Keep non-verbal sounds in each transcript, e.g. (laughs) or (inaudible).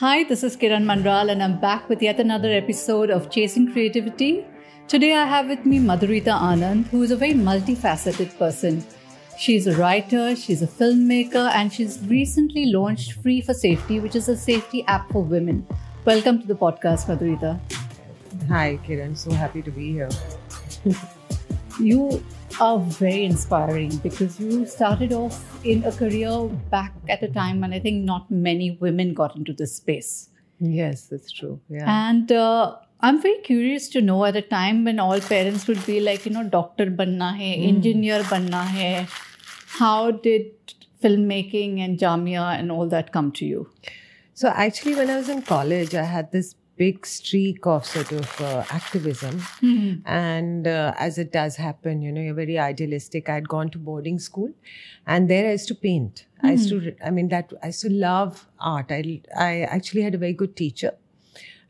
Hi, this is Kiran Mandal, and I'm back with yet another episode of Chasing Creativity. Today, I have with me Madhurita Anand, who is a very multifaceted person. She's a writer, she's a filmmaker, and she's recently launched Free for Safety, which is a safety app for women. Welcome to the podcast, Madhurita. Hi, Kiran. So happy to be here. you are very inspiring because you started off in a career back at a time when I think not many women got into this space. Yes, that's true. Yeah. And uh, I'm very curious to know at a time when all parents would be like, you know, doctor banna hai, mm. engineer banna hai, how did filmmaking and jamia and all that come to you? So actually, when I was in college, I had this big streak of sort of uh, activism. Mm-hmm. And uh, as it does happen, you know, you're very idealistic. I'd gone to boarding school and there I used to paint. Mm-hmm. I used to, mm-hmm. I mean, that I used to love art. I, I actually had a very good teacher.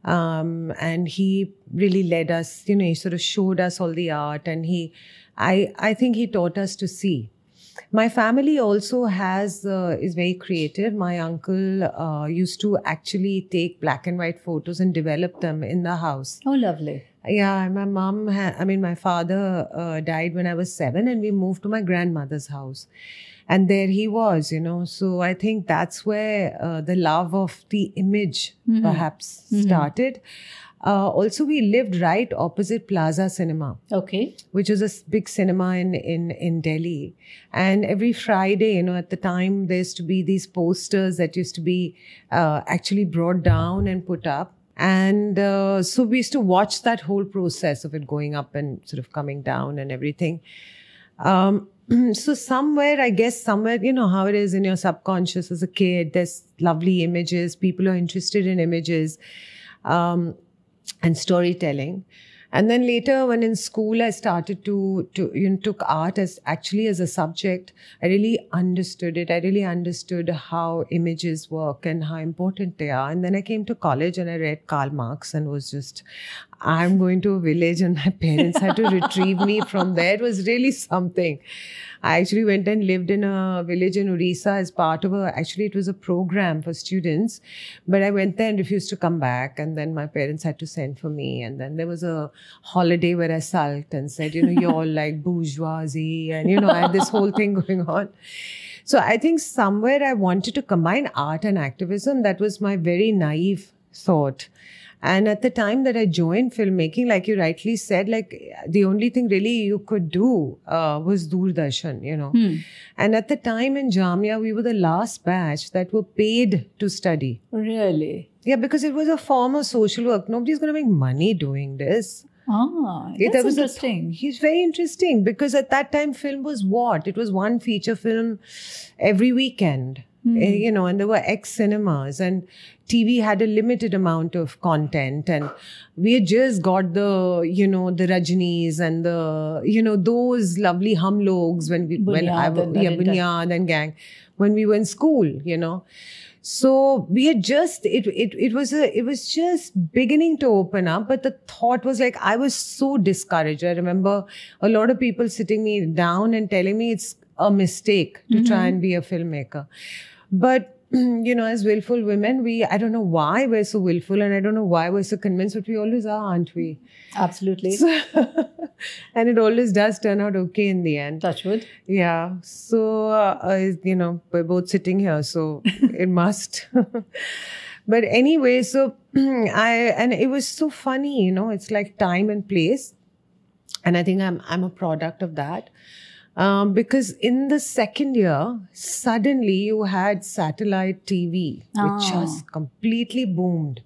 Um, and he really led us, you know, he sort of showed us all the art and he, I, I think he taught us to see my family also has uh, is very creative. My uncle uh, used to actually take black and white photos and develop them in the house. Oh, lovely. Yeah, my mom, ha- I mean, my father uh, died when I was seven, and we moved to my grandmother's house. And there he was, you know. So I think that's where uh, the love of the image mm-hmm. perhaps mm-hmm. started. Uh, also, we lived right opposite Plaza Cinema. Okay. Which is a big cinema in, in, in Delhi. And every Friday, you know, at the time, there used to be these posters that used to be uh, actually brought down and put up. And uh, so we used to watch that whole process of it going up and sort of coming down and everything. Um, (clears throat) so somewhere, I guess, somewhere, you know how it is in your subconscious as a kid, there's lovely images, people are interested in images. Um, and storytelling and then later when in school i started to to you know took art as actually as a subject i really understood it i really understood how images work and how important they are and then i came to college and i read karl marx and was just I'm going to a village and my parents had to retrieve me from there. It was really something. I actually went and lived in a village in Orissa as part of a, actually it was a program for students, but I went there and refused to come back. And then my parents had to send for me. And then there was a holiday where I sulked and said, you know, you're all like bourgeoisie. And you know, I had this whole thing going on. So I think somewhere I wanted to combine art and activism. That was my very naive thought. And at the time that I joined filmmaking, like you rightly said, like the only thing really you could do uh, was Doordarshan, you know. Hmm. And at the time in Jamia, we were the last batch that were paid to study. Really? Yeah, because it was a form of social work. Nobody's going to make money doing this. Ah, that's yeah, that was interesting. Th- he's very interesting because at that time, film was what? It was one feature film every weekend. Mm. You know, and there were X cinemas and TV had a limited amount of content and we just got the, you know, the Rajnis and the, you know, those lovely humlogs when we, Bunyad when I, and yeah, Bunyad and gang, when we were in school, you know. So we had just, it, it, it was a, it was just beginning to open up, but the thought was like, I was so discouraged. I remember a lot of people sitting me down and telling me it's a mistake to mm-hmm. try and be a filmmaker. But, (clears throat) you know, as willful women, we, I don't know why we're so willful and I don't know why we're so convinced, but we always are, aren't we? Absolutely. So, (laughs) and it always does turn out okay in the end. Touchwood. Yeah. So, uh, uh, you know, we're both sitting here, so (laughs) it must. (laughs) but anyway, so (clears throat) I, and it was so funny, you know, it's like time and place. And I think I'm, I'm a product of that um, because in the second year, suddenly you had satellite TV, oh. which just completely boomed.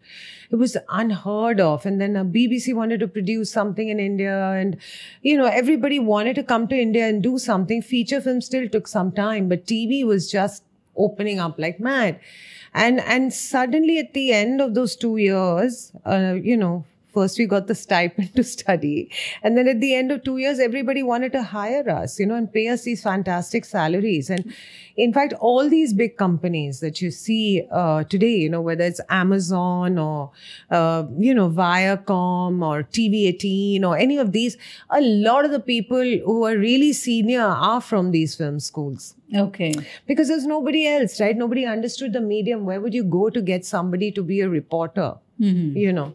It was unheard of. And then uh, BBC wanted to produce something in India, and you know everybody wanted to come to India and do something. Feature film still took some time, but TV was just opening up like mad. And and suddenly at the end of those two years, uh, you know, first we got the stipend (laughs) to study. And then at the end of two years, everybody wanted to hire us, you know, and pay us these fantastic salaries. And in fact, all these big companies that you see uh, today, you know, whether it's Amazon or, uh, you know, Viacom or TV18 or any of these, a lot of the people who are really senior are from these film schools. Okay. Because there's nobody else, right? Nobody understood the medium. Where would you go to get somebody to be a reporter? Mm-hmm. You know?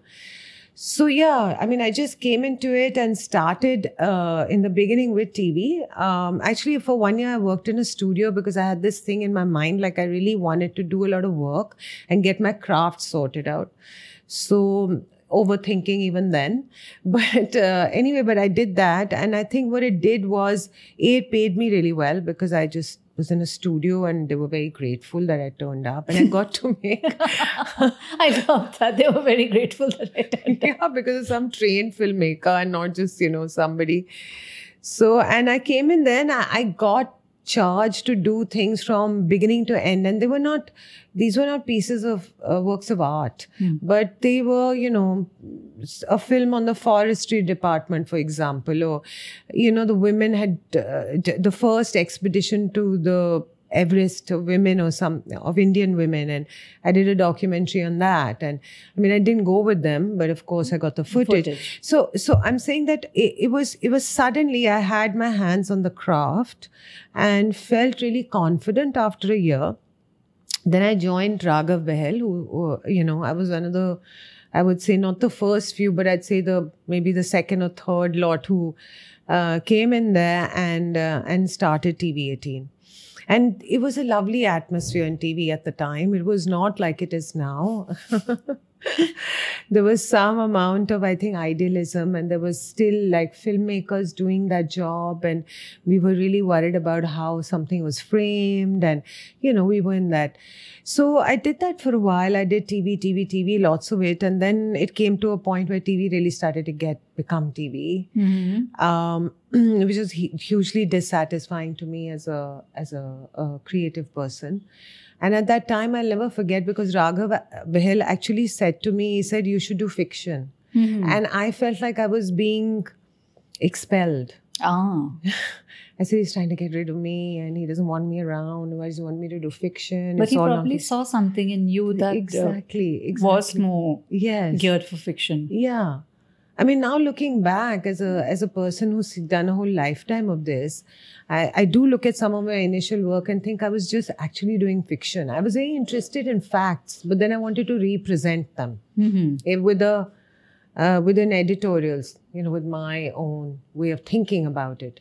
So yeah, I mean, I just came into it and started uh, in the beginning with TV. Um, actually, for one year, I worked in a studio because I had this thing in my mind, like I really wanted to do a lot of work and get my craft sorted out. So overthinking even then. (laughs) But uh, anyway, but I did that, and I think what it did was it paid me really well because I just was in a studio and they were very grateful that I turned up and I (laughs) got to make. (laughs) I love that. They were very grateful that I turned up. Yeah, because of some trained filmmaker and not just, you know, somebody. So, and I came in there I, I got charged to do things from beginning to end and they were not these were not pieces of uh, works of art mm. but they were you know a film on the forestry department, for example, or, you know, the women had uh, the first expedition to the Everest of women or some of Indian women, and I did a documentary on that. And I mean, I didn't go with them, but of course, I got the footage. footage. So, so I'm saying that it, it, was it was suddenly I had my hands on the craft, and felt really confident after a year. Then I joined Raghav Behel, who, who you know I was one of the I would say not the first few, but I'd say the maybe the second or third lot who uh, came in there and uh, and started TV 18. And it was a lovely atmosphere in TV at the time. It was not like it is now. (laughs) there was some amount of, I think, idealism, and there was still like filmmakers doing that job. And we were really worried about how something was framed. And, you know, we were in that. So I did that for a while. I did TV, TV, TV, lots of it. And then it came to a point where TV really started to get, become TV, mm-hmm. um, (clears throat) which was hugely dissatisfying to me as a, as a, a creative person. And at that time, I'll never forget because Raghav Behel uh, actually said to me, he said, you should do fiction. Mm-hmm. And I felt like I was being expelled Oh. (laughs) I said he's trying to get rid of me and he doesn't want me around. Why does he want me to do fiction? But it's he probably saw something in you that exactly, uh, exactly. was more yes. geared for fiction. Yeah. I mean, now looking back as a as a person who's done a whole lifetime of this, I, I do look at some of my initial work and think I was just actually doing fiction. I was very interested in facts, but then I wanted to represent them mm-hmm. with a uh, within editorials, you know, with my own way of thinking about it,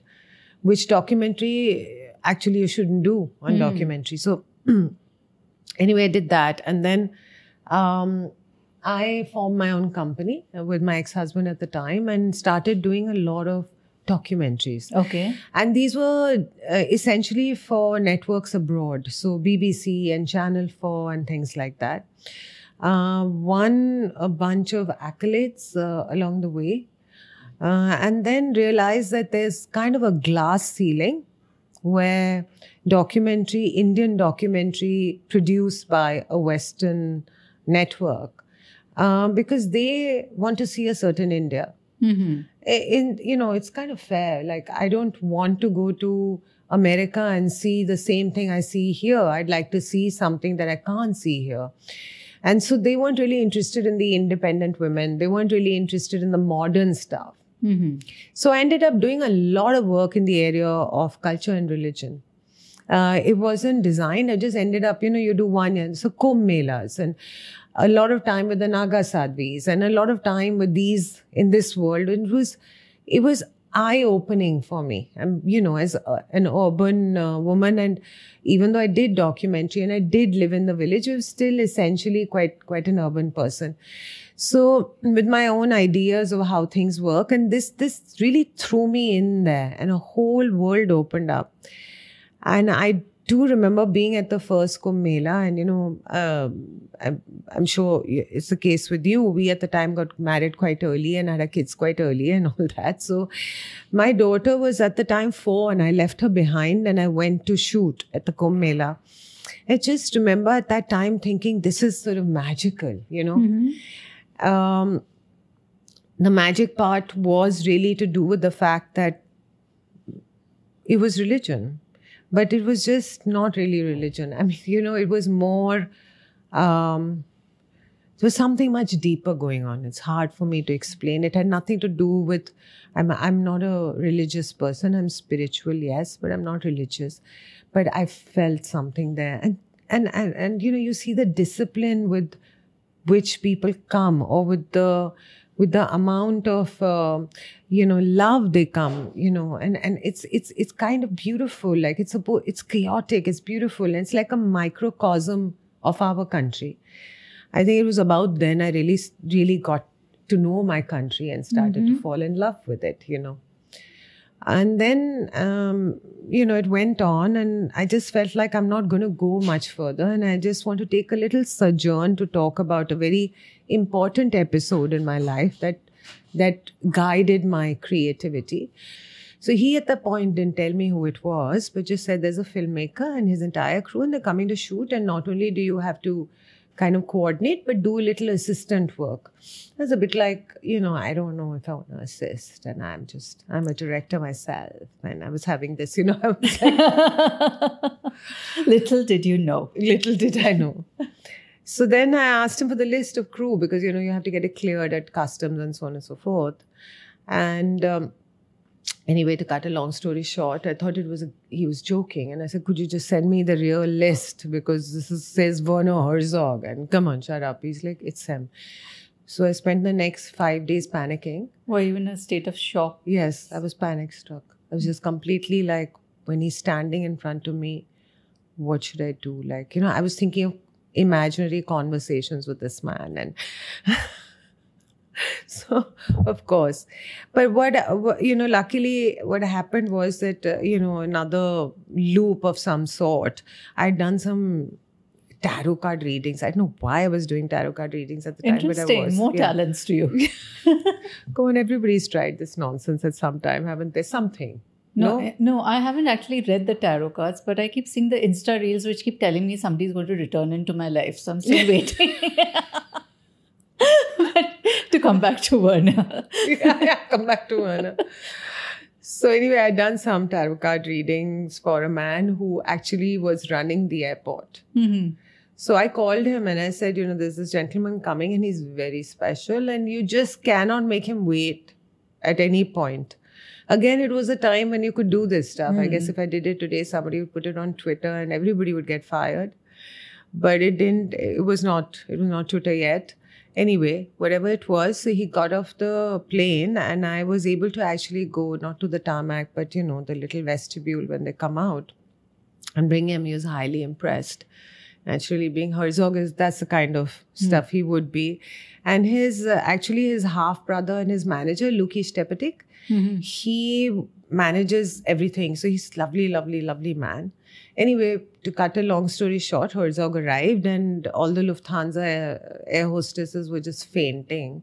which documentary uh, actually you shouldn't do on mm. documentary. So (clears throat) anyway, I did that. And then um, I formed my own company uh, with my ex-husband at the time and started doing a lot of documentaries. Okay. And these were uh, essentially for networks abroad. So BBC and Channel 4 and things like that uh, won a bunch of accolades uh, along the way, uh, and then realized that there's kind of a glass ceiling where documentary, Indian documentary produced by a Western network, um, because they want to see a certain India. Mm-hmm. In you know, it's kind of fair. Like I don't want to go to America and see the same thing I see here. I'd like to see something that I can't see here. And so they weren't really interested in the independent women. They weren't really interested in the modern stuff. Mm-hmm. So I ended up doing a lot of work in the area of culture and religion. Uh, it wasn't designed. I just ended up, you know, you do one year. So Kumbh Melas and a lot of time with the Naga sadvis, and a lot of time with these in this world. it was, it was eye opening for me. I'm, um, you know, as a, an urban uh, woman, and even though I did documentary and I did live in the village, I was still essentially quite quite an urban person. So with my own ideas of how things work, and this this really threw me in there, and a whole world opened up. And I do remember being at the first Kumela, Mela, and you know, uh, I'm, I'm, sure it's the case with you. We at the time got married quite early and had our kids quite early and all that. So, my daughter was at the time four, and I left her behind and I went to shoot at the Kumela. Mela. I just remember at that time thinking this is sort of magical, you know. Mm-hmm. Um, the magic part was really to do with the fact that it was religion but it was just not really religion. I mean, (laughs) you know, it was more, um, there was something much deeper going on. It's hard for me to explain. It had nothing to do with, I'm, I'm not a religious person. I'm spiritual, yes, but I'm not religious. But I felt something there. And, and, and, and you know, you see the discipline with which people come or with the, with the amount of uh, you know love they come you know and and it's it's it's kind of beautiful like it's a it's chaotic it's beautiful and it's like a microcosm of our country i think it was about then i really really got to know my country and started mm -hmm. to mm-hmm. fall in love with it you know and then, um, you know, it went on, and I just felt like I'm not going to go much further. And I just want to take a little sojourn to talk about a very important episode in my life that that guided my creativity. So he at the point didn't tell me who it was, but just said there's a filmmaker and his entire crew, and they're coming to shoot. And not only do you have to kind of coordinate, but do a little assistant work. It's a bit like, you know, I don't know if I want to assist, and I'm just, I'm a director myself. And I was having this, you know, (laughs) little did you know. Little did I know. So then I asked him for the list of crew because, you know, you have to get it cleared at customs and so on and so forth. And um, anyway, to cut a long story short, I thought it was a, he was joking, and I said, "Could you just send me the real list because this is, says Werner Herzog?" And come on, shut up. He's like, "It's him." So I spent the next five days panicking. Were you in a state of shock? Yes, I was panic struck. I was just completely like, when he's standing in front of me, what should I do? Like, you know, I was thinking of imaginary conversations with this man and. (laughs) (laughs) so of course but what you know luckily what happened was that uh, you know another loop of some sort i'd done some tarot card readings. I don't know why I was doing tarot card readings at the time, but I was. More yeah. talents to you. Go (laughs) on, everybody's tried this nonsense at some time, haven't they? Something. No, no, no, I haven't actually read the tarot cards, but I keep seeing the Insta reels which keep telling me somebody's going to return into my life. So I'm still (laughs) waiting come back to Verna. (laughs) yeah, yeah, come back to Verna. So anyway, I'd done some tarot card readings for a man who actually was running the airport. Mm-hmm. So I called him and I said, you know, there's this gentleman coming and he's very special and you just cannot make him wait at any point. Again, it was a time when you could do this stuff. mm I guess hmm. if I did it today, somebody would put it on Twitter and everybody would get fired. But it didn't, it was not, it was not Twitter yet anyway, whatever it was, so he got off the plane and I was able to actually go, not to the tarmac, but you know, the little vestibule when they come out and bring him. He was highly impressed. Naturally, being Herzog is that's the kind of hmm. stuff mm. he would be. And his uh, actually his half brother and his manager, Luki Stepatik, mm-hmm. he manages everything. So he's lovely, lovely, lovely man. Anyway, to cut a long story short, Herzog arrived and all the Lufthansa air hostesses were just fainting.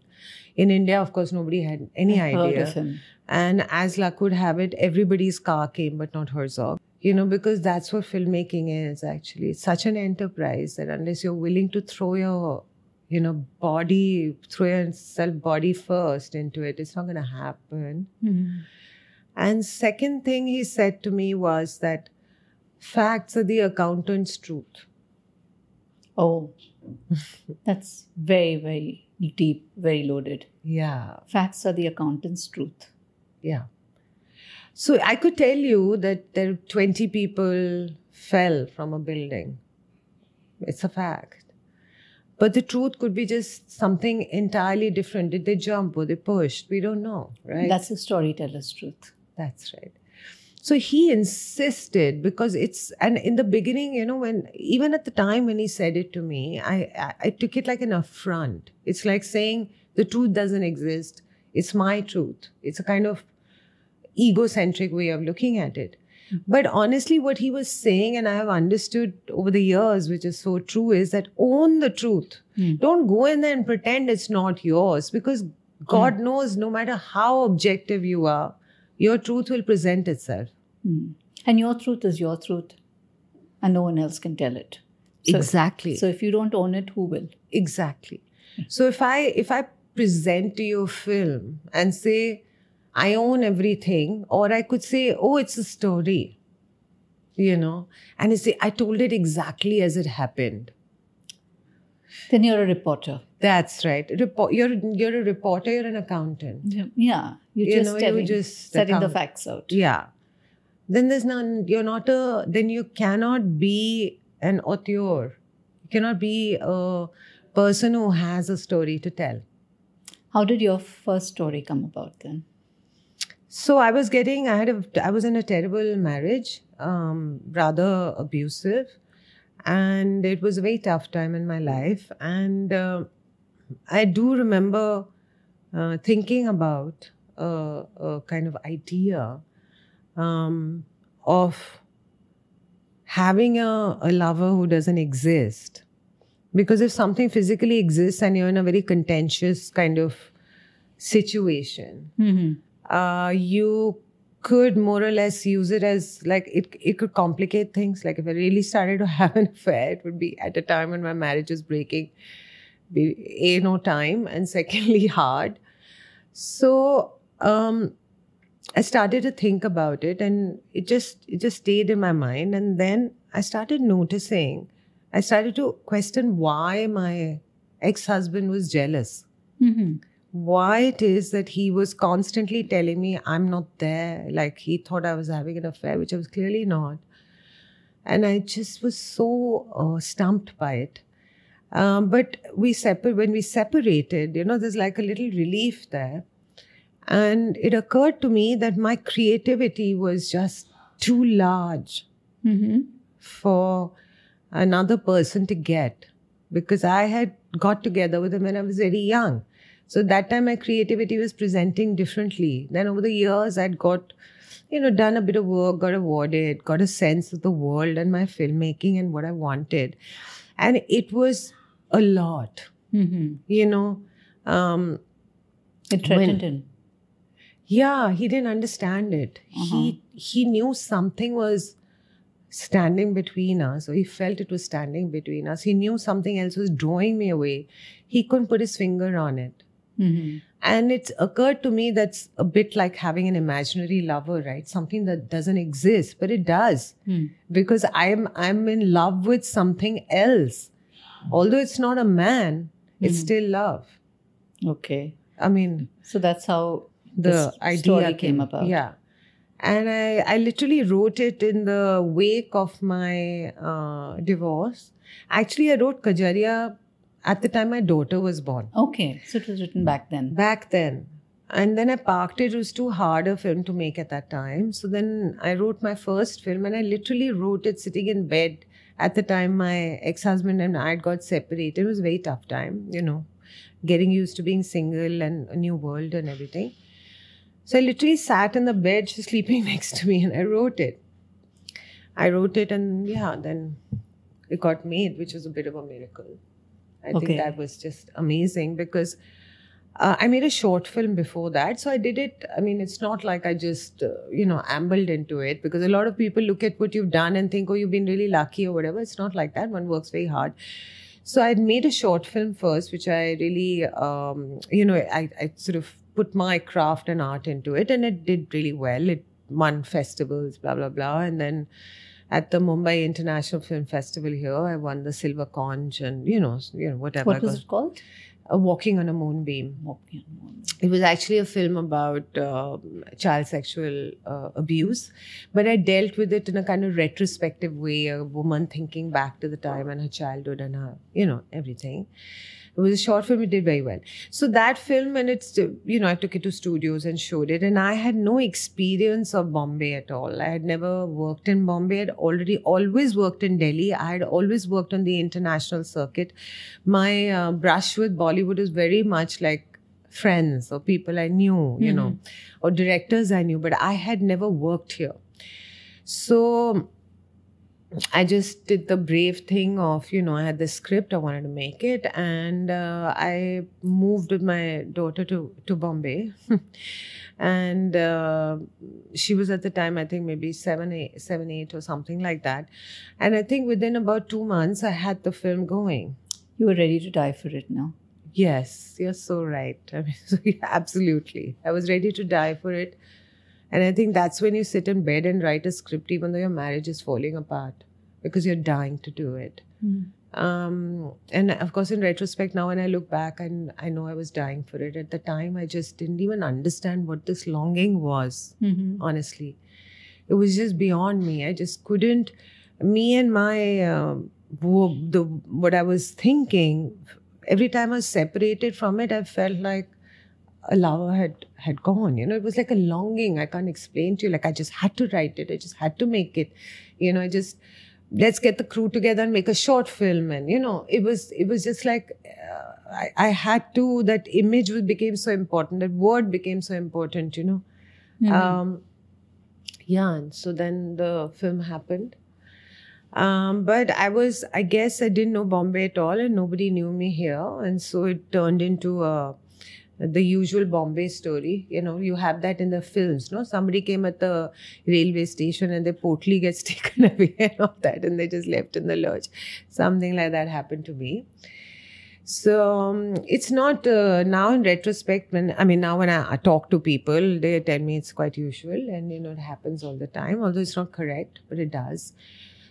In India, of course, nobody had any I idea. And as luck would have it, everybody's car came, but not Herzog. You know, because that's what filmmaking is actually. It's such an enterprise that unless you're willing to throw your you know, body, throw yourself body first into it. It's not going to happen. Mm-hmm. And second thing he said to me was that facts are the accountant's truth. Oh, that's very, very deep, very loaded. Yeah. Facts are the accountant's truth. Yeah. So I could tell you that there are 20 people fell from a building. It's a fact. But the truth could be just something entirely different. Did they jump? Were they pushed? We don't know, right? That's the storyteller's truth. That's right. So he insisted because it's and in the beginning, you know, when even at the time when he said it to me, I I, I took it like an affront. It's like saying the truth doesn't exist. It's my truth. It's a kind of egocentric way of looking at it. Mm-hmm. But honestly, what he was saying, and I have understood over the years, which is so true, is that own the truth. Mm. Don't go in there and pretend it's not yours because hmm. God mm. knows no matter how objective you are, your truth will present itself. Mm. And your truth is your truth, and no one else can tell it. So, exactly. So if you don't own it, who will? Exactly. So if I if I present to you a film and say I own everything, or I could say, oh, it's a story, you know, and I say I told it exactly as it happened. Then you're a reporter. That's right. Repo- you're you're a reporter. You're an accountant. Yeah, you're you just, know, telling, you're just setting account- the facts out. Yeah. Then there's none. You're not a. Then you cannot be an auteur. You cannot be a person who has a story to tell. How did your first story come about then? So I was getting. I had a. I was in a terrible marriage, um, rather abusive, and it was a very tough time in my life. And uh, I do remember uh, thinking about a, a, kind of idea um, of having a, a lover who doesn't exist. Because if something physically exists and you're in a very contentious kind of situation, mm-hmm. uh, you could more or less use it as like it it could complicate things. Like if I really started to (laughs) have an affair, it would be at a time when my marriage was breaking a no time and secondly (laughs) hard so um, i started to think about it and it just it just stayed in my mind and then i started noticing i started to question why my ex-husband was jealous mm-hmm. why it is that he was constantly telling me i'm not there like he thought i was having an affair which i was clearly not and i just was so uh, stumped by it um, but we separ- when we separated, you know, there's like a little relief there. And it occurred to me that my creativity was just too large mm-hmm. for another person to get because I had got together with him when I was very young. So that time my creativity was presenting differently. Then over the years, I'd got, you know, done a bit of work, got awarded, got a sense of the world and my filmmaking and what I wanted. And it was a lot. Mm-hmm. You know, um, it threatened him. Yeah, he didn't understand it. Uh-huh. He he knew something was standing between us, or he felt it was standing between us. He knew something else was drawing me away. He couldn't put his finger on it. Mm-hmm. And it's occurred to me that's a bit like having an imaginary lover, right? Something that doesn't exist, but it does. Mm. Because I'm I'm in love with something else although it's not a man it's mm still love okay i mean so that's how the idea came about yeah and I, I literally wrote it in the wake of my uh, divorce. Actually, I wrote Kajaria at the time my daughter was born. Okay, so it was written back then. Back then. And then I parked it. It was too hard a film to make at that time. So then I wrote my first film and I literally wrote it sitting in bed at the time my ex-husband and I had got separated. It was a very tough time, you know, getting used to being single and a new world and everything. So I literally sat in the bed, she's sleeping (laughs) next to me, and I wrote it. I wrote it, and yeah, then it got made, which was a bit of a miracle. I okay. think that was just amazing because uh, I made a short film before that. So I did it. I mean, it's not like I just, uh, you know, ambled into it because a lot of people look at what you've done and think, oh, you've been really lucky or whatever. It's not like that. One works very hard. So I made a short film first, which I really, um, you know, I, I sort of put my craft and art into it and it did really well. It won festivals, blah, blah, blah. And then at the Mumbai International Film Festival here, I won the Silver Conch and, you know, you know whatever. What was it called? uh, Walking on a Moonbeam. It was actually a film about uh, child sexual uh, abuse, but I dealt with it in a kind of retrospective way, a woman thinking back to the time and her childhood and her, you know, everything. It was a short film. It did very well. So that film, and it's you know, I took it to studios and showed it, and I had no experience of Bombay at all. I had never worked in Bombay. I'd already always worked in Delhi. I had always worked on the international circuit. My uh, brush with Bollywood is very much like friends or people I knew, you mm-hmm. know, or directors I knew, but I had never worked here. So I just did the brave thing of, you know, I had this script, I wanted to make it, and uh, I moved with my daughter to, to Bombay. (laughs) and uh, she was at the time, I think, maybe seven eight, seven, eight, or something like that. And I think within about two months, I had the film going. You were ready to die for it now. Yes, you're so right. (laughs) I mean, so, (laughs) yeah, absolutely. I was ready to die for it. And I think that's when you sit in bed and write a script, even though your marriage is falling apart, because you're dying to do it. Mm. Um, and of course, in retrospect, now when I look back, and I know I was dying for it at the time, I just didn't even understand what this longing was. Mm-hmm. Honestly, it was just beyond me. I just couldn't. Me and my uh, the what I was thinking. Every time I was separated from it, I felt like a lover had had gone. You know, it was like a longing I can't explain to you. Like I just had to write it. I just had to make it. You know, I just let's get the crew together and make a short film. And you know, it was it was just like uh, I, I, had to. That image became so important. That word became so important. You know, mm-hmm. um, yeah. And so then the film happened. Um, but I was, I guess, I didn't know Bombay at all, and nobody knew me here, and so it turned into a the usual Bombay story. You know, you have that in the films. No, somebody came at the railway station and their portly gets (laughs) taken away and all that, and they just left in the lurch. Something like that happened to me. So um, it's not uh, now in retrospect. When I mean now, when I talk to people, they tell me it's quite usual, and you know it happens all the time. Although it's not correct, but it does.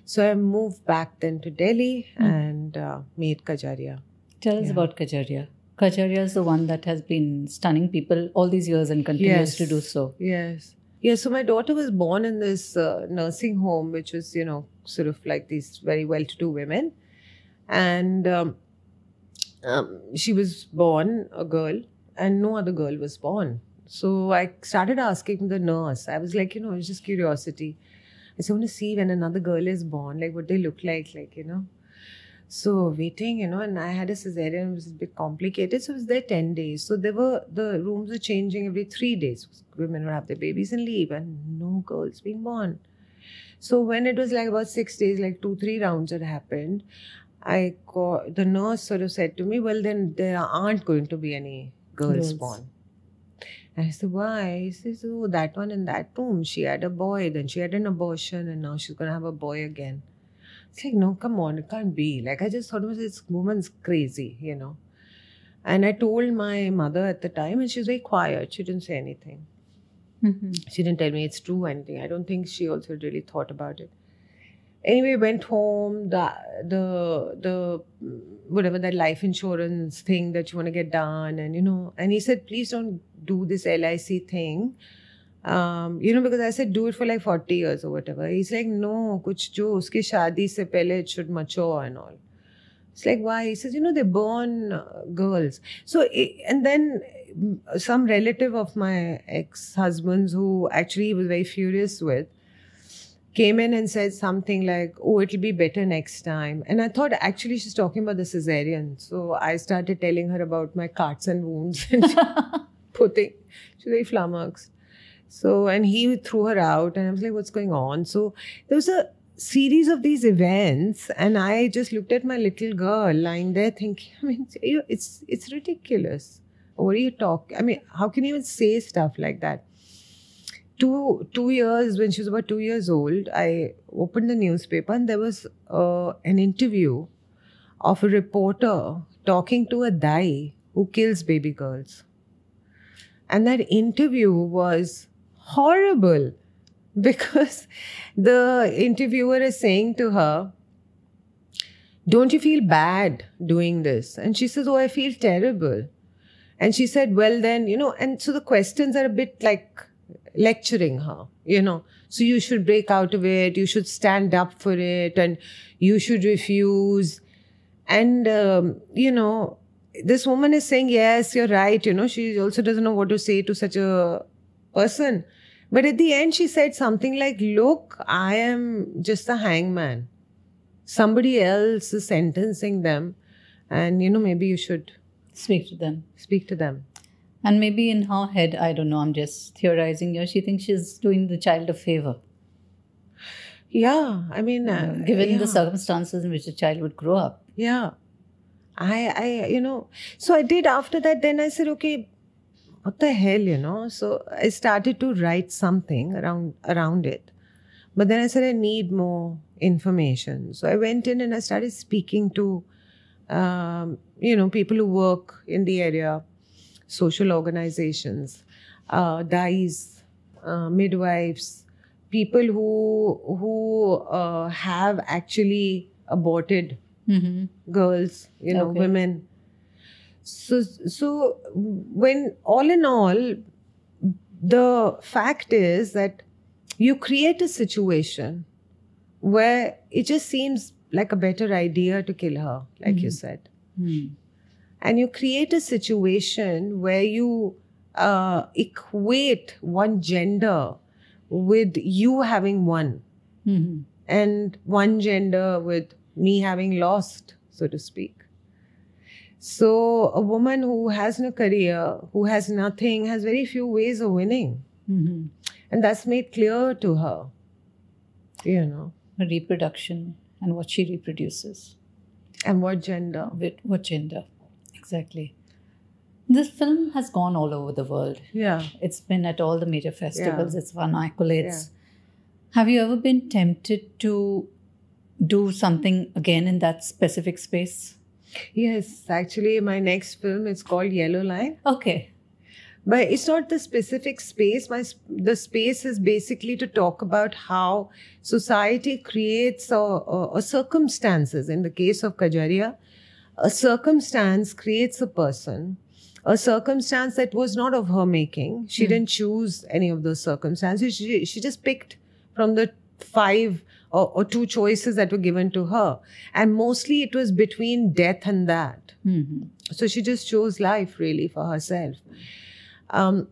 So I moved back then to Delhi mm. and uh, made Kajaria. Tell us about Kajaria. Kacharya is the one that has been stunning people all these years and continues yes. to do so. Yes. Yeah, so my daughter was born in this uh, nursing home, which was, you know, sort of like these very well to do women. And um, um, she was born a girl, and no other girl was born. So I started asking the nurse. I was like, you know, it's just curiosity. I just want to see when another girl is born, like what they look like, like, you know. So waiting, you know, and I had a cesarean, it was a bit complicated. So it was there 10 days. So there were, the rooms were changing every three days. Women would have their babies and leave, and no girls being born. So when it was like about six days, like two, three rounds had happened, I got, the nurse sort of said to me, well, then there aren't going to be any girls. Yes. born. And I said, why? He says, oh, that one in that room, she had a boy, then she had an abortion, and now she's going to have a boy again. It's like, no, come on, it can't be. Like, I just thought it was this woman's crazy, you know. And I told my mother at the time, and she was very quiet. She didn't say anything. Mm-hmm. She didn't tell me it's true or anything. I don't think she also really thought about it. Anyway, went home. The the the whatever that life insurance thing that you want to get done, and you know. And he said, please don't do this LIC thing um, you know, because I said do it for like 40 years or whatever. He's like, no, kuch jo uski shadi se pehle it should mature and all. It's like, why? He says, you know, they are uh, girls. So, and then mm, some relative of my ex-husband's who actually was very furious with, came in and said something like, Oh, it'll be better next time. And I thought actually she's talking about the cesarean. So I started telling her about my cuts and wounds (laughs) and (laughs) putting. She's very flummoxed. So, and he threw her out, and I was like, what's going on? So, there was a series of these events, and I just looked at my little girl lying there thinking, (laughs) I mean, it's, it's ridiculous. What are you talk? I mean, how can you even say stuff like that? Two, two years, when she was about two years old, I opened the newspaper and there was uh, an interview of a reporter talking to a dai who kills baby girls. And that interview was horrible (laughs) because the interviewer is saying to her, Don't you feel bad doing this? And she says, Oh, I feel terrible. And she said, Well, then, you know, and so the questions are a bit like lecturing her, you know. So you should break out of it, you should stand up for it, and you should refuse. And, um, you know, this woman is saying, Yes, you're right. You know, she also doesn't know what to say to such a person. But at the end, she said something like, Look, I am just a hangman. Somebody else is sentencing them. And, you know, maybe you should speak to them. Speak to them. And maybe in her head, I don't know, I'm just theorizing here, she thinks she's doing the child a favor. Yeah, I mean, uh, uh given yeah. the circumstances in which the child would grow up. Yeah. I, I, you know, so I did after that, then I said, okay, what the hell, you know? So I started to write something around around it. But then I said I need more information. So I went in and I started speaking to um, you know, people who work in the area, social organizations, uh, dais, uh, midwives, people who who uh, have actually aborted mm-hmm. girls, you know, okay. women so, so when all in all, the fact is that you create a situation where it just seems like a better idea to kill her, like mm. you hmm. said. Mm. And you create a situation where you uh, equate one gender with you having won, mm-hmm. and one gender with me having lost, so to speak. So a woman who has no career, who has nothing, has very few ways of winning. Mm-hmm. And that's made clear to her, you know. Reproduction and what she reproduces. And what gender. What gender, exactly. This film has gone all over the world. Yeah. It's been at all the major festivals, yeah. it's won accolades. Yeah. Have you ever been tempted to do something again in that specific space? Yes, actually, my next film is called Yellow Line. Okay. But it's not the specific space. My the space is basically to talk about how society creates or, a circumstances. In the case of Kajaria, a circumstance creates a person a circumstance that was not of her making. She mm. didn't choose any of those circumstances. She, she just picked from the five or, or two choices that were given to her. And mostly it was between death and that. Mm-hmm. So she just chose life really for herself. Um,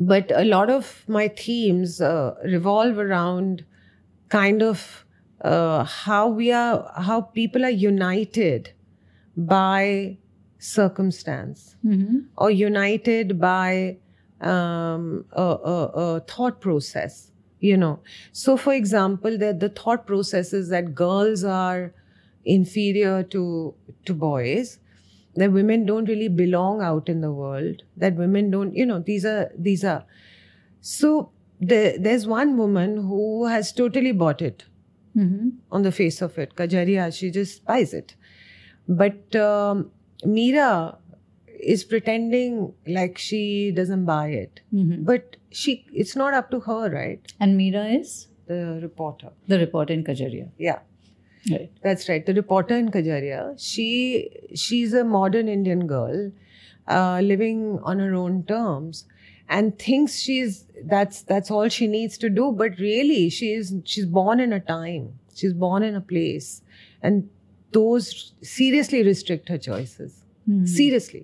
but a lot of my themes uh, revolve around kind of uh, how we are, how people are united by circumstance mm-hmm. or united by um, a, a, a, thought process you know so for example that the thought process is that girls are inferior to to boys that women don't really belong out in the world that women don't you know these are these are so there's one woman who has totally bought it mm-hmm. on the face of it kajaria she just buys it but um, mira is pretending like she doesn't buy it mm-hmm. but she it's not up to her, right? And Mira is the reporter. The reporter in Kajaria. Yeah. Right. That's right. The reporter in Kajaria. She she's a modern Indian girl, uh, living on her own terms, and thinks she's that's that's all she needs to do. But really, she is she's born in a time. She's born in a place, and those seriously restrict her choices. mm Seriously,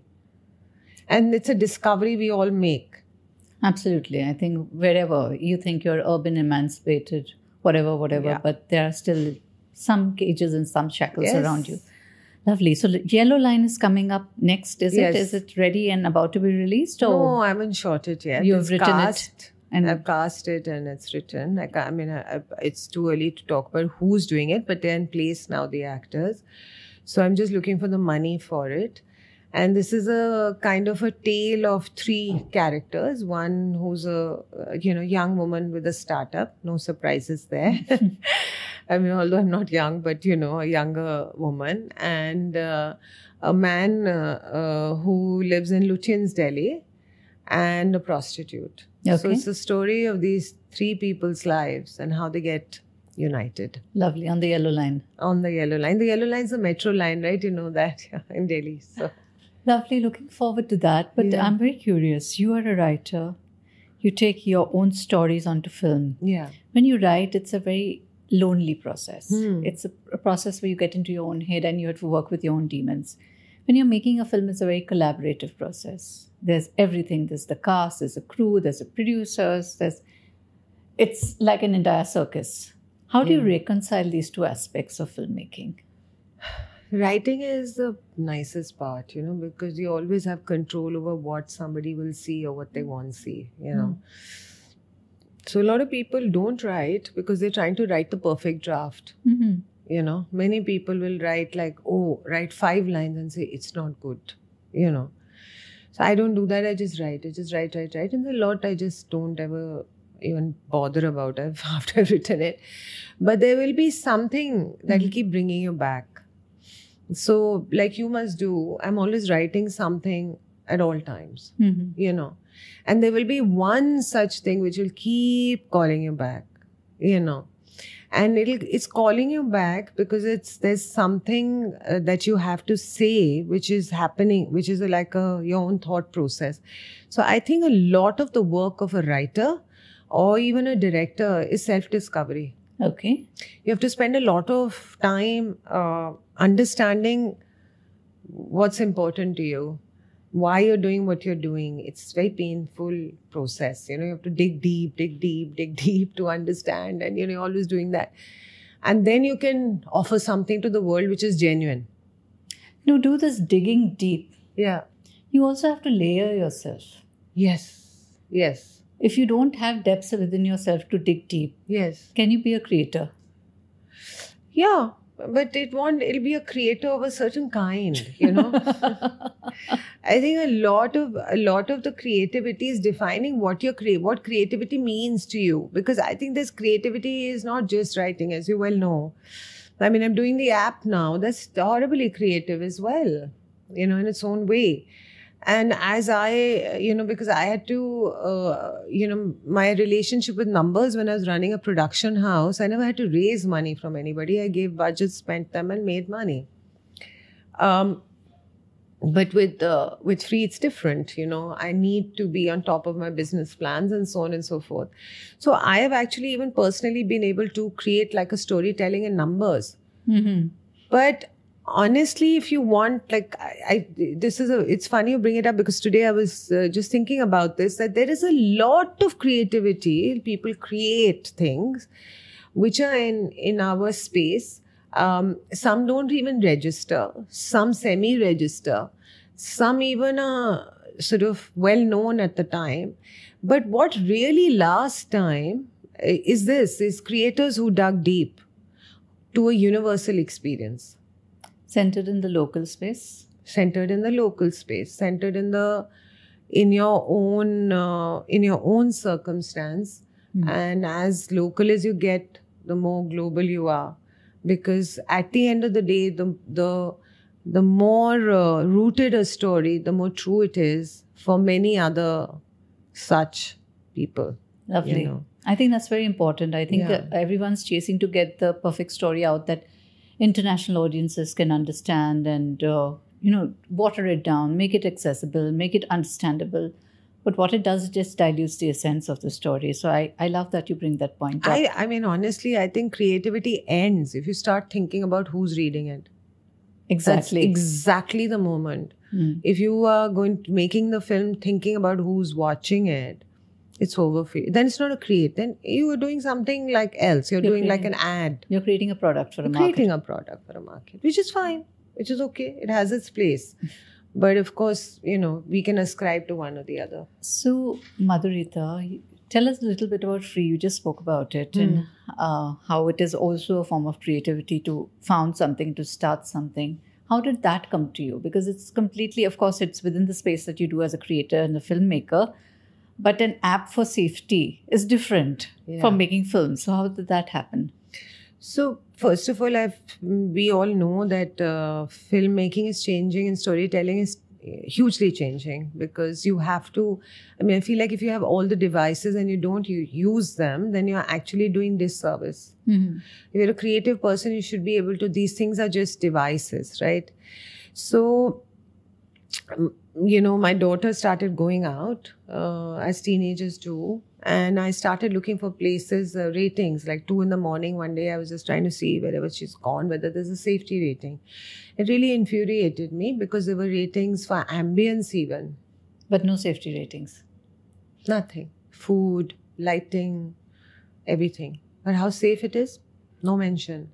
and it's a discovery we all make Absolutely. I think wherever you think you're urban emancipated, whatever, whatever, yeah. but there are still some cages and some shackles yes. around you. Lovely. So Yellow Line is coming up next, is yes. it? Is it ready and about to be released? Or no, I haven't shot it yet. You've it's written cast, it. And I've cast it and it's written. I, I mean, I, I, it's too early to talk about who's doing it, but they're in place now, the actors. So I'm just looking for the money for it. And this is a kind of a tale of three characters. One who's a, uh, you know, young woman with a startup. No surprises there. (laughs) I mean, although I'm not young, but you know, a younger woman and uh, a man uh, uh, who lives in Luchin's Delhi, and a prostitute. Okay. So it's the story of these three people's lives and how they get united. Lovely on the yellow line. On the yellow line. The yellow line is a metro line, right? You know that (laughs) yeah, in Delhi. So. Lovely. Looking forward to that. But yeah. I'm very curious. You are a writer. You take your own stories onto film. Yeah. When you write, it's a very lonely process. Hmm. It's a, a, process where you get into your own head and you have to work with your own demons. When you're making a film, it's a very collaborative process. There's everything. There's the cast. There's a crew. There's the producers. There's. It's like an entire circus. How do you reconcile these two aspects of filmmaking? (sighs) Writing is the nicest part, you know, because you always have control over what somebody will see or what they want to see, you know. Mm. So a lot of people don't write because they're trying to write the perfect draft. Mm-hmm. You know, many people will write like, oh, write five lines and say it's not good. You know, so I don't do that. I just write. I just write, write, write, and a lot I just don't ever even bother about it (laughs) after I've written it. But there will be something that mm-hmm. will mm-hmm. keep bringing you back so like you must do i'm always writing something at all times mm-hmm. you know and there will be one such thing which will keep calling you back you know and it'll it's calling you back because it's there's something uh, that you have to say which is happening which is like a, your own thought process so i think a lot of the work of a writer or even a director is self discovery Okay. You have to spend a lot of time uh, understanding what's important to you, why you're doing what you're doing. It's very painful process. You know, you have to dig deep, dig deep, dig (laughs) deep to understand, and you know, always doing that. And then you can offer something to the world which is genuine. You do this digging deep. Yeah. You also have to layer yourself. Yes. Yes if you don't have depths within yourself to dig deep yes can you be a creator yeah but it won't it'll be a creator of a certain kind you know (laughs) i think a lot of a lot of the creativity is defining what your create, what creativity means to you because i think this creativity is not just writing as you well know i mean i'm doing the app now that's horribly creative as well you know in its own way and as i you know because i had to uh, you know my relationship with numbers when i was running a production house i never had to raise money from anybody i gave budgets spent them and made money um, but with uh, with free it's different you know i need to be on top of my business plans and so on and so forth so i have actually even personally been able to create like a storytelling in numbers mm-hmm. but honestly if you want like I, I, this is a it's funny you bring it up because today i was uh, just thinking about this that there is a lot of creativity people create things which are in in our space um, some don't even register some semi register some even are sort of well known at the time but what really lasts time uh, is this is creators who dug deep to a universal experience centered in the local space centered in the local space centered in the in your own uh, in your own circumstance mm. and as local as you get the more global you are because at the end of the day the the the more uh, rooted a story the more true it is for many other such people lovely you know. i think that's very important i think uh, yeah. everyone's chasing to get the perfect story out that international audiences can understand and uh, you know water it down make it accessible make it understandable but what it does is just dilutes the essence of the story so i, I love that you bring that point up. I, I mean honestly i think creativity ends if you start thinking about who's reading it exactly That's exactly the moment mm. if you are going making the film thinking about who's watching it it's over for you. Then it's not a create. Then you are doing something like else. You're, you're doing creating, like an ad. You're creating a product for a market. Creating a product for a market, which is fine, which is okay. It has its place. (laughs) but of course, you know, we can ascribe to one or the other. So, Madhurita, tell us a little bit about Free. You just spoke about it mm. and hmm. uh, how it is also a form of creativity to found something, to start something how did that come to you because it's completely of course it's within the space that you do as a creator and a filmmaker but an app for safety is different yeah. for making films. So how did that happen? So first of all, I've, we all know that uh, filmmaking is changing and storytelling is eh, hugely changing because you have to i mean i feel like if you have all the devices and you don't you use them then you're actually doing disservice mm-hmm. if you're a creative person you should be able to these things are just devices right so um, you know, my daughter started going out uh, as teenagers do. And I started looking for places, uh, ratings, like two in the morning one day. I was just trying to see wherever she's gone, whether there's a safety rating. It really infuriated me because there were ratings for ambience, even. But no safety ratings? Nothing. Food, lighting, everything. But how safe it is? No mention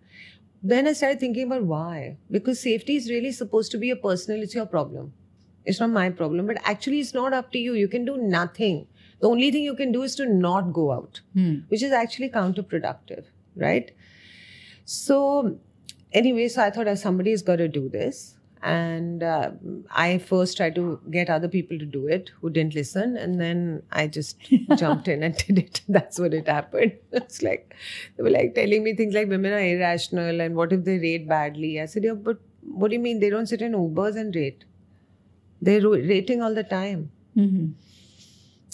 then I started thinking about why. Because safety is really supposed to be a personal, it's your problem. It's not my problem. But actually, it's not up to you. You can do nothing. The only thing you can do is to not go out, hmm. which is actually counterproductive, right? So, anyway, so I thought uh, somebody's got to do this. And uh, I first tried to get other people to do it who didn't listen. And then I just (laughs) jumped in and (laughs) did it. That's what it happened. (laughs) it's like, they were like telling me things like women are irrational and what if they rate badly? I said, yeah, but what do you mean? They don't sit in Ubers and rate. They're rating all the time. Mm-hmm.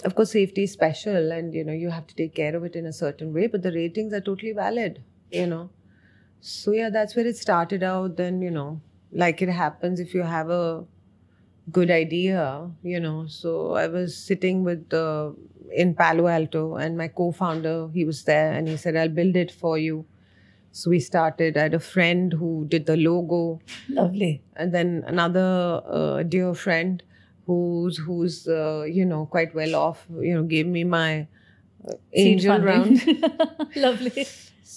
Of course, safety is special, and you know you have to take care of it in a certain way. But the ratings are totally valid. You know, so yeah, that's where it started out. Then you know, like it happens if you have a good idea, you know. So I was sitting with uh, in Palo Alto, and my co-founder he was there, and he said, "I'll build it for you." So we started. I had a friend who did the logo. Lovely. And then another uh, dear friend who's who's uh, you know quite well off. You know, gave me my uh, angel round. (laughs) Lovely.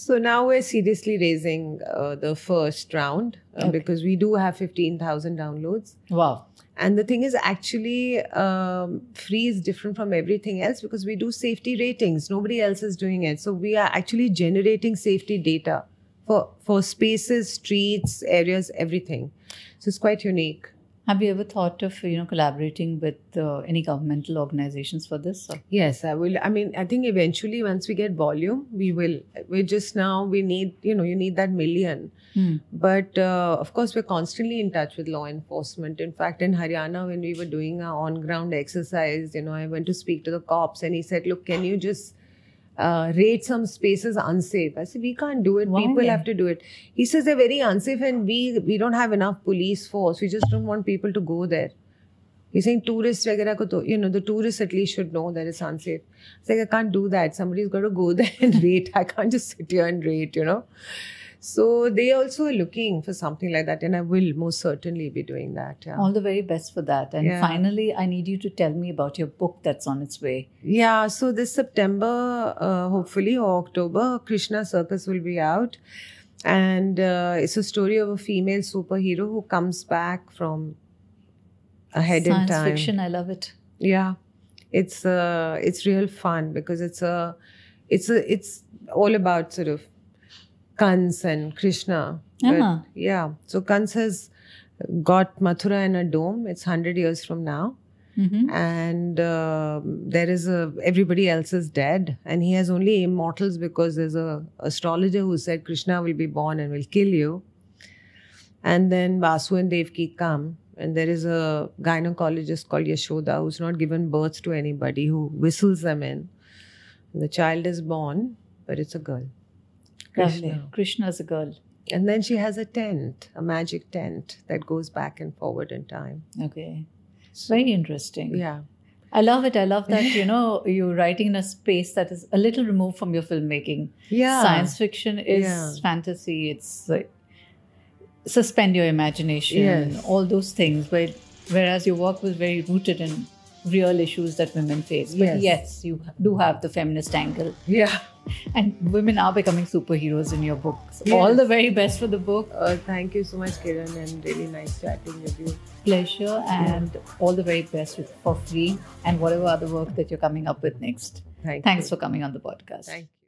So now we're seriously raising uh, the first round uh, okay. because we do have 15,000 downloads. Wow. And the thing is, actually, um, free is different from everything else because we do safety ratings. Nobody else is doing it. So we are actually generating safety data for, for spaces, streets, areas, everything. So it's quite unique. Have you ever thought of you know collaborating with uh, any governmental organizations for this? Or? Yes, I will. I mean, I think eventually once we get volume, we will. we just now we need you know you need that million, hmm. but uh, of course we're constantly in touch with law enforcement. In fact, in Haryana when we were doing our on ground exercise, you know I went to speak to the cops and he said, look, can you just uh, rate some spaces unsafe. I said, we can't do it. Why? People have to do it. He says they're very unsafe and we, we don't have enough police force. We just don't want people to go there. He's saying tourists, you know, the tourists at least should know that it's unsafe. It's like, I can't do that. Somebody's got to go (laughs) there and rate. I can't just sit here and rate, you know. So they also are looking for something like that, and I will most certainly be doing that. Yeah. All the very best for that. And yeah. finally, I need you to tell me about your book that's on its way. Yeah, so this September, uh, hopefully, or October, Krishna Circus will be out. And uh, it's a story of a female superhero who comes back from ahead Science in time. Science fiction, I love it. Yeah, it's uh, it's real fun because it's a it's a it's all about sort of Kans and Krishna. uh Yeah. So Kans has got Mathura in a dome. It's 100 years from now. Mm-hmm. And uh, there is a everybody else is dead, and he has only immortals because there's a astrologer who said Krishna will be born and will kill you. And then Vasu and Devki come, and there is a gynecologist called Yashoda who's not given birth to anybody who whistles them in. And the child is born, but it's a girl. Krishna. is a girl. And then she has a tent, a magic tent that goes back and forward in time. Okay. So, Very interesting. Yeah. I love it. I love that, (laughs) you know, you're writing in a space that is a little removed from your filmmaking. Yeah. Science fiction is yeah. fantasy. It's like suspend your imagination, yes. all those things. But whereas your work was very rooted in real issues that women face. But yes, yes you do have the feminist angle. Yeah. (laughs) and women are becoming superheroes in your books. Yes. All the very best for the book. Uh, thank you so much, Kiran, and really nice chatting with you. Pleasure, and yeah. all the very best for free and whatever other work that you're coming up with next. Thank Thanks you. for coming on the podcast. Thank you.